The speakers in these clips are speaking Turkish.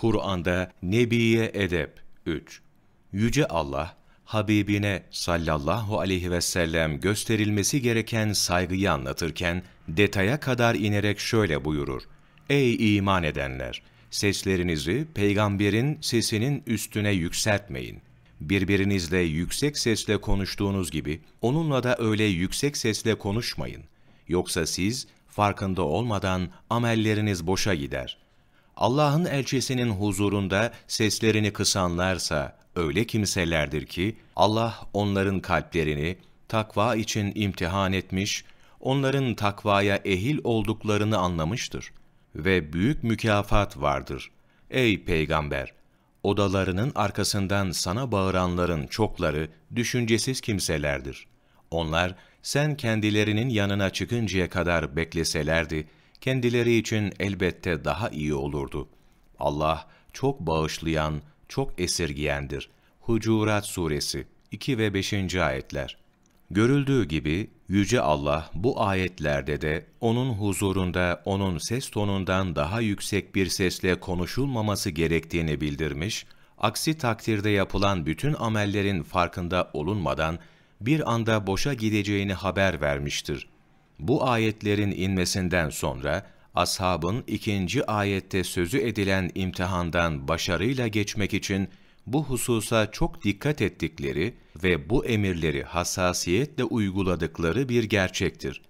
Kur'an'da Nebiye Edep 3. Yüce Allah, Habibine sallallahu aleyhi ve sellem gösterilmesi gereken saygıyı anlatırken detaya kadar inerek şöyle buyurur. Ey iman edenler! Seslerinizi peygamberin sesinin üstüne yükseltmeyin. Birbirinizle yüksek sesle konuştuğunuz gibi onunla da öyle yüksek sesle konuşmayın. Yoksa siz farkında olmadan amelleriniz boşa gider.'' Allah'ın elçisinin huzurunda seslerini kısanlarsa öyle kimselerdir ki Allah onların kalplerini takva için imtihan etmiş, onların takvaya ehil olduklarını anlamıştır ve büyük mükafat vardır. Ey peygamber, odalarının arkasından sana bağıranların çokları düşüncesiz kimselerdir. Onlar sen kendilerinin yanına çıkıncaya kadar bekleselerdi kendileri için elbette daha iyi olurdu. Allah çok bağışlayan, çok esirgiyendir. Hucurat Suresi 2 ve 5. ayetler. Görüldüğü gibi Yüce Allah bu ayetlerde de onun huzurunda onun ses tonundan daha yüksek bir sesle konuşulmaması gerektiğini bildirmiş, aksi takdirde yapılan bütün amellerin farkında olunmadan bir anda boşa gideceğini haber vermiştir.'' Bu ayetlerin inmesinden sonra ashabın ikinci ayette sözü edilen imtihandan başarıyla geçmek için bu hususa çok dikkat ettikleri ve bu emirleri hassasiyetle uyguladıkları bir gerçektir.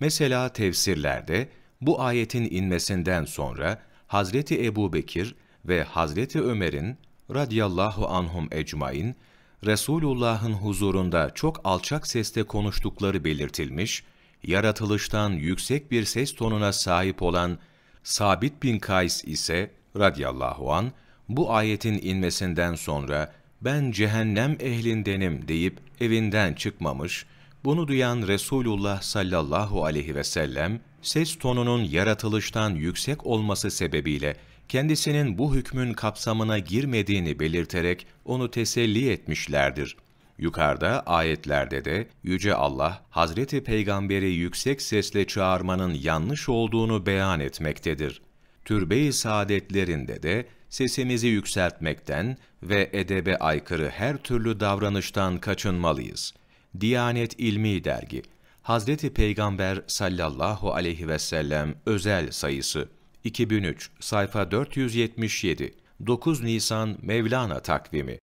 Mesela tefsirlerde bu ayetin inmesinden sonra Hazreti Ebubekir ve Hazreti Ömer'in radiyallahu anhum ecmain Resulullah'ın huzurunda çok alçak sesle konuştukları belirtilmiş yaratılıştan yüksek bir ses tonuna sahip olan Sabit bin Kays ise radiyallahu an bu ayetin inmesinden sonra ben cehennem ehlindenim deyip evinden çıkmamış, bunu duyan Resulullah sallallahu aleyhi ve sellem ses tonunun yaratılıştan yüksek olması sebebiyle kendisinin bu hükmün kapsamına girmediğini belirterek onu teselli etmişlerdir. Yukarıda ayetlerde de Yüce Allah, Hazreti Peygamber'i yüksek sesle çağırmanın yanlış olduğunu beyan etmektedir. Türbe-i saadetlerinde de sesimizi yükseltmekten ve edebe aykırı her türlü davranıştan kaçınmalıyız. Diyanet İlmi Dergi Hazreti Peygamber sallallahu aleyhi ve sellem özel sayısı 2003 sayfa 477 9 Nisan Mevlana takvimi